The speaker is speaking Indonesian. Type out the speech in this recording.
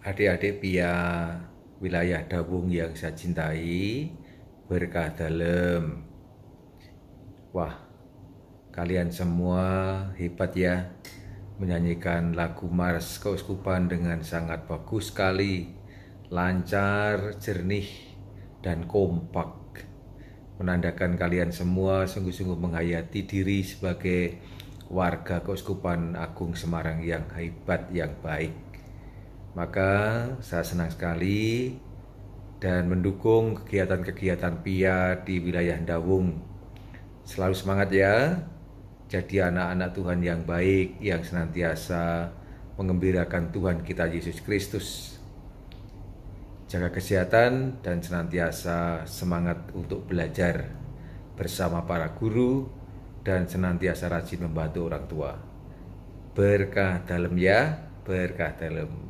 adik-adik pia wilayah Dawung yang saya cintai berkah dalam. Wah, kalian semua hebat ya menyanyikan lagu Mars Keuskupan dengan sangat bagus sekali, lancar, jernih, dan kompak. Menandakan kalian semua sungguh-sungguh menghayati diri sebagai warga Keuskupan Agung Semarang yang hebat, yang baik. Maka saya senang sekali dan mendukung kegiatan-kegiatan PIA di wilayah Dawung. Selalu semangat ya, jadi anak-anak Tuhan yang baik, yang senantiasa mengembirakan Tuhan kita Yesus Kristus. Jaga kesehatan dan senantiasa semangat untuk belajar bersama para guru dan senantiasa rajin membantu orang tua. Berkah dalam ya, berkah dalam.